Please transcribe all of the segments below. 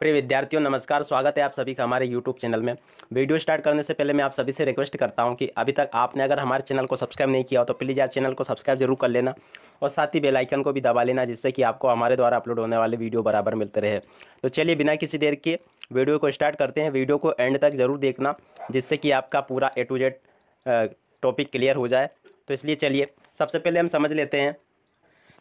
प्रिय विद्यार्थियों नमस्कार स्वागत है आप सभी का हमारे यूट्यूब चैनल में वीडियो स्टार्ट करने से पहले मैं आप सभी से रिक्वेस्ट करता हूं कि अभी तक आपने अगर हमारे चैनल को सब्सक्राइब नहीं किया हो तो प्लीज़ यार चैनल को सब्सक्राइब जरूर कर लेना और साथ ही बेलाइकन को भी दबा लेना जिससे कि आपको हमारे द्वारा अपलोड होने वाले वीडियो बराबर मिलते रहे तो चलिए बिना किसी देर के वीडियो को स्टार्ट करते हैं वीडियो को एंड तक ज़रूर देखना जिससे कि आपका पूरा A to Z topic clear हो जाए तो इसलिए चलिए सबसे पहले हम समझ लेते हैं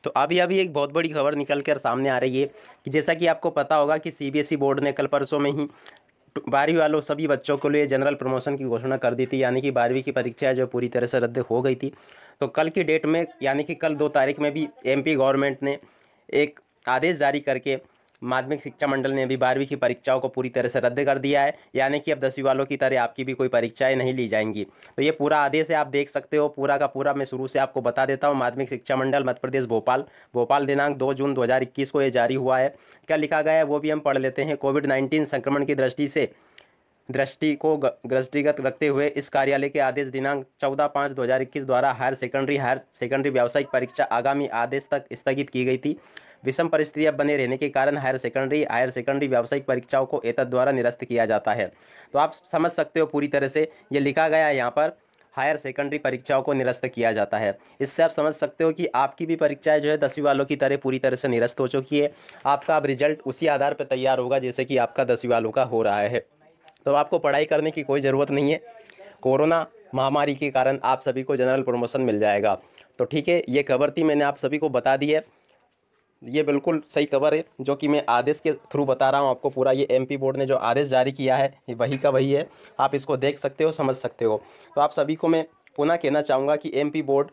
तो अभी अभी एक बहुत बड़ी खबर निकल कर सामने आ रही है कि जैसा कि आपको पता होगा कि सीबीएसई e बोर्ड ने कल परसों में ही बारहवीं वालों सभी बच्चों के लिए जनरल प्रमोशन की घोषणा कर दी थी यानी कि बारहवीं की परीक्षा जो पूरी तरह से रद्द हो गई थी तो कल की डेट में यानी कि कल दो तारीख में भी एमपी गवर्नमेंट ने एक आदेश जारी करके माध्यमिक शिक्षा मंडल ने भी बारहवीं की परीक्षाओं को पूरी तरह से रद्द कर दिया है यानी कि अब दसवीं वालों की तरह आपकी भी कोई परीक्षाएं नहीं ली जाएंगी तो ये पूरा आदेश है आप देख सकते हो पूरा का पूरा मैं शुरू से आपको बता देता हूँ माध्यमिक शिक्षा मंडल मध्य प्रदेश भोपाल भोपाल दिनांक दो जून दो को ये जारी हुआ है क्या लिखा गया है वो भी हम पढ़ लेते हैं कोविड नाइन्टीन संक्रमण की दृष्टि से दृष्टि को दृष्टिगत रखते हुए इस कार्यालय के आदेश दिनांक 14 पाँच 2021 द्वारा हायर सेकेंडरी हायर सेकेंडरी व्यावसायिक परीक्षा आगामी आदेश तक स्थगित की गई थी विषम परिस्थितियाँ बने रहने के कारण हायर सेकेंडरी हायर सेकेंडरी व्यावसायिक परीक्षाओं को एतद द्वारा निरस्त किया जाता है तो आप समझ सकते हो पूरी तरह से ये लिखा गया है यहाँ पर हायर सेकेंडरी परीक्षाओं को निरस्त किया जाता है इससे आप समझ सकते हो कि आपकी भी परीक्षाएं जो है दसवीं वालों की तरह पूरी तरह से निरस्त हो चुकी है आपका अब रिजल्ट उसी आधार पर तैयार होगा जैसे कि आपका दसवीं वालों का हो रहा है तो आपको पढ़ाई करने की कोई ज़रूरत नहीं है कोरोना महामारी के कारण आप सभी को जनरल प्रमोशन मिल जाएगा तो ठीक है ये खबर थी मैंने आप सभी को बता दी है ये बिल्कुल सही खबर है जो कि मैं आदेश के थ्रू बता रहा हूँ आपको पूरा ये एमपी बोर्ड ने जो आदेश जारी किया है ये वही का वही है आप इसको देख सकते हो समझ सकते हो तो आप सभी को मैं पुनः कहना चाहूँगा कि एमपी बोर्ड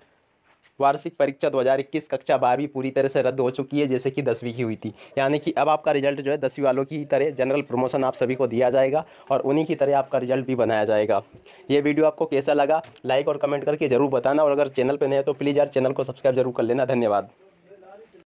वार्षिक परीक्षा 2021 कक्षा बारहवीं पूरी तरह से रद्द हो चुकी है जैसे कि दसवीं की हुई थी यानी कि अब आपका रिजल्ट जो है दसवीं वालों की तरह जनरल प्रमोशन आप सभी को दिया जाएगा और उन्हीं की तरह आपका रिजल्ट भी बनाया जाएगा ये वीडियो आपको कैसा लगा लाइक और कमेंट करके ज़रूर बताना और अगर चैनल पर नहीं है तो प्लीज़ यार चैनल को सब्सक्राइब जरूर कर लेना धन्यवाद